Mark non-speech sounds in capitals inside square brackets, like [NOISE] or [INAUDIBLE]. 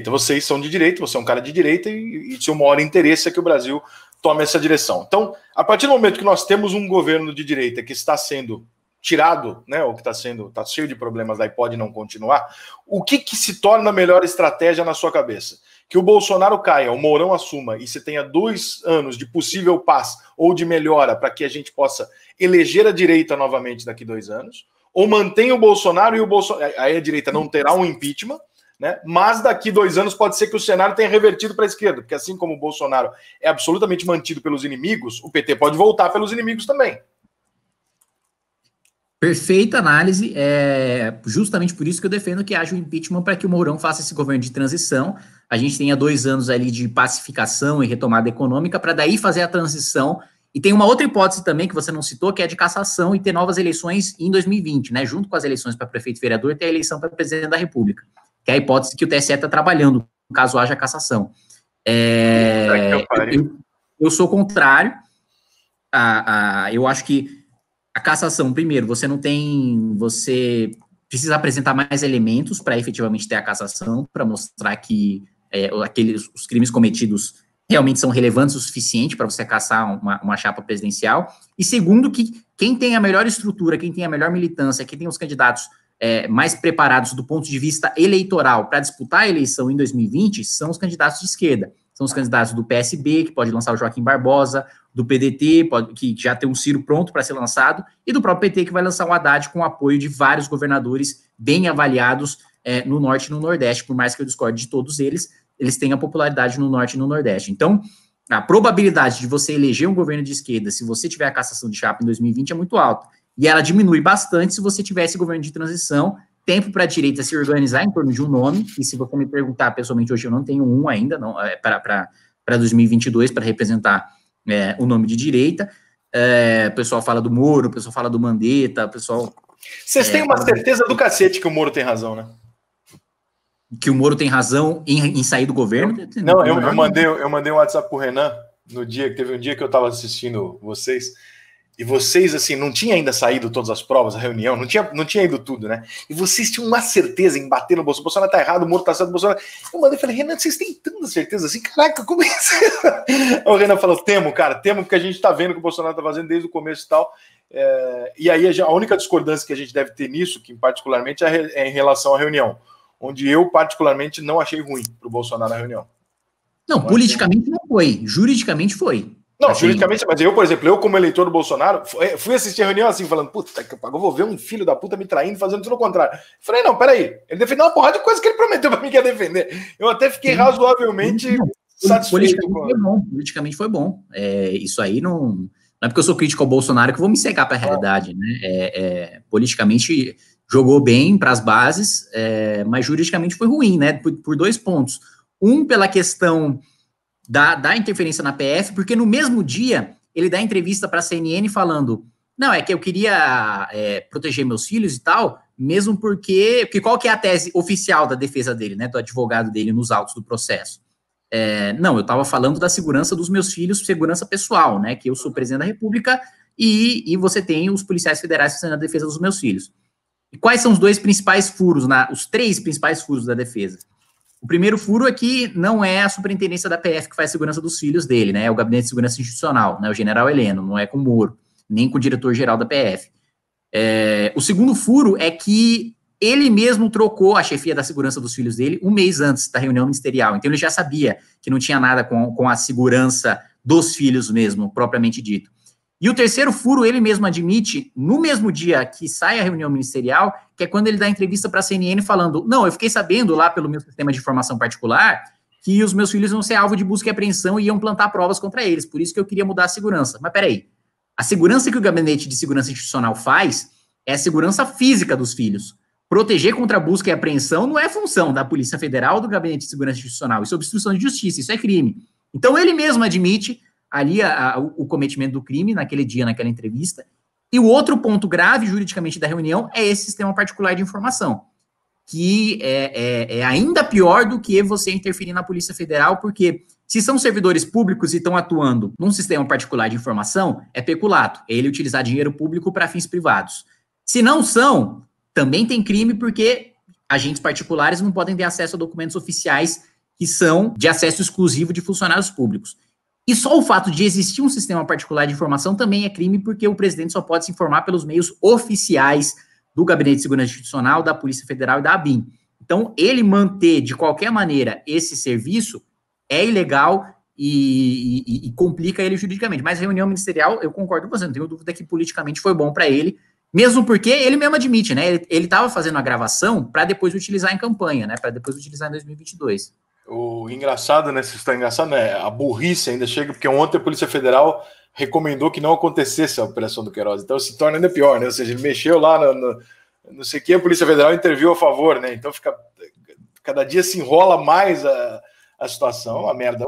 Então, vocês são de direita, você é um cara de direita e, e seu maior interesse é que o Brasil tome essa direção. Então, a partir do momento que nós temos um governo de direita que está sendo tirado, né, ou que está sendo, está cheio de problemas, daí pode não continuar, o que, que se torna a melhor estratégia na sua cabeça? Que o Bolsonaro caia, o Mourão assuma e se tenha dois anos de possível paz ou de melhora para que a gente possa eleger a direita novamente daqui dois anos, ou mantém o Bolsonaro e o Bolsonaro, aí a direita não terá um impeachment, né? Mas daqui dois anos pode ser que o cenário tenha revertido para a esquerda, porque assim como o Bolsonaro é absolutamente mantido pelos inimigos, o PT pode voltar pelos inimigos também. Perfeita análise. É justamente por isso que eu defendo que haja um impeachment para que o Mourão faça esse governo de transição. A gente tenha dois anos ali de pacificação e retomada econômica para daí fazer a transição. E tem uma outra hipótese também que você não citou, que é de cassação e ter novas eleições em 2020, né? Junto com as eleições para prefeito e vereador, ter a eleição para presidente da República que é a hipótese que o TSE está trabalhando, caso haja cassação. É, eu, eu, sou contrário. A, a, eu acho que a cassação, primeiro, você não tem. Você precisa apresentar mais elementos para efetivamente ter a cassação, para mostrar que é, aqueles, os crimes cometidos realmente são relevantes o suficiente para você caçar uma, uma, chapa presidencial. E segundo, que quem tem a melhor estrutura, quem tem a melhor militância, quem tem os candidatos é, mais preparados do ponto de vista eleitoral para disputar a eleição em 2020 são os candidatos de esquerda. São os candidatos do PSB, que pode lançar o Joaquim Barbosa, do PDT, pode, que já tem um Ciro pronto para ser lançado, e do próprio PT, que vai lançar o Haddad com o apoio de vários governadores bem avaliados é, no Norte e no Nordeste. Por mais que eu discorde de todos eles, eles têm a popularidade no Norte e no Nordeste. Então, a probabilidade de você eleger um governo de esquerda, se você tiver a cassação de chapa em 2020, é muito alta. E ela diminui bastante se você tivesse governo de transição, tempo para a direita se organizar em torno de um nome. E se você me perguntar pessoalmente hoje, eu não tenho um ainda não é, para 2022 para representar é, o nome de direita. É, o pessoal fala do Moro, o pessoal fala do Mandetta, o pessoal. Vocês é, têm uma certeza do cacete que o Moro tem razão, né? que o Moro tem razão em, em sair do governo? Não, eu, eu, mandei eu mandei um WhatsApp pro Renan no dia que teve um dia que eu estava assistindo vocês e vocês, assim, não tinha ainda saído todas as provas, a reunião, não tinha, não tinha ido tudo, né? E vocês tinham uma certeza em bater no Bolsonaro. Bolsonaro tá errado, o Moro tá certo, o Bolsonaro. Eu mandei falei, Renan, vocês têm tanta certeza assim? Caraca, como é isso? [LAUGHS] o Renan falou, temo, cara, temo, porque a gente tá vendo o que o Bolsonaro tá fazendo desde o começo e tal. É, e aí a única discordância que a gente deve ter nisso, que particularmente é, é em relação à reunião, onde eu particularmente não achei ruim para o Bolsonaro a reunião. Não, não politicamente achei... não foi, juridicamente foi. Não, assim, juridicamente, mas eu, por exemplo, eu como eleitor do Bolsonaro, eh, fui assistir a reunião assim, falando, puta que pagou vou ver um filho da puta me traindo, fazendo tudo o contrário. Falei, não, peraí, ele defendeu uma porrada de coisa que ele prometeu pra mim que ia defender. Eu até fiquei sim, razoavelmente sim, satisfeito. Politicamente foi bom, politicamente foi bom. É, isso aí não... Não é porque eu sou crítico ao Bolsonaro que eu vou me cegar pra ah. realidade, né? É, é, politicamente jogou bem para as bases, é, mas juridicamente foi ruim, né? Por, por dois pontos. Um, pela questão da interferência na PF, porque no mesmo dia ele dá entrevista para a CNN falando: não, é que eu queria é, proteger meus filhos e tal, mesmo porque. Porque qual que é a tese oficial da defesa dele, né? Do advogado dele nos autos do processo? É, não, eu estava falando da segurança dos meus filhos, segurança pessoal, né? Que eu sou uhum. presidente da República e, e você tem os policiais federais fazendo a defesa dos meus filhos. E quais são os dois principais furos, na, os três principais furos da defesa? O primeiro furo é que não é a superintendência da PF que faz a segurança dos filhos dele, né? É o Gabinete de Segurança Institucional, né? O general Heleno, não é com o Moro, nem com o diretor-geral da PF. É, o segundo furo é que ele mesmo trocou a chefia da segurança dos filhos dele um mês antes da reunião ministerial. Então ele já sabia que não tinha nada com, com a segurança dos filhos mesmo, propriamente dito. E o terceiro furo, ele mesmo admite, no mesmo dia que sai a reunião ministerial, que é quando ele dá entrevista para a CNN falando: Não, eu fiquei sabendo lá pelo meu sistema de informação particular que os meus filhos vão ser alvo de busca e apreensão e iam plantar provas contra eles, por isso que eu queria mudar a segurança. Mas peraí, a segurança que o Gabinete de Segurança Institucional faz é a segurança física dos filhos. Proteger contra busca e apreensão não é função da Polícia Federal ou do Gabinete de Segurança Institucional. Isso é obstrução de justiça, isso é crime. Então ele mesmo admite ali a, a, o cometimento do crime naquele dia, naquela entrevista. E o outro ponto grave juridicamente da reunião é esse sistema particular de informação, que é, é, é ainda pior do que você interferir na Polícia Federal, porque se são servidores públicos e estão atuando num sistema particular de informação, é peculato, é ele utilizar dinheiro público para fins privados. Se não são, também tem crime, porque agentes particulares não podem ter acesso a documentos oficiais que são de acesso exclusivo de funcionários públicos. E só o fato de existir um sistema particular de informação também é crime, porque o presidente só pode se informar pelos meios oficiais do Gabinete de Segurança Institucional, da Polícia Federal e da ABIN. Então, ele manter de qualquer maneira esse serviço é ilegal e, e, e, complica ele juridicamente. Mas reunião ministerial, eu concordo com você, não tenho dúvida que politicamente foi bom para ele, mesmo porque ele mesmo admite, né? Ele estava fazendo a gravação para depois utilizar em campanha, né? Para depois utilizar em 2022. O engraçado, né? Se está engraçado, né? A burrice ainda chega, porque ontem a Polícia Federal recomendou que não acontecesse a operação do Queiroz. Então se torna ainda pior, né? Ou seja, ele mexeu lá no, no não sei quem, a Polícia Federal interviu a favor, né? Então fica cada dia se enrola mais a, a situação, a merda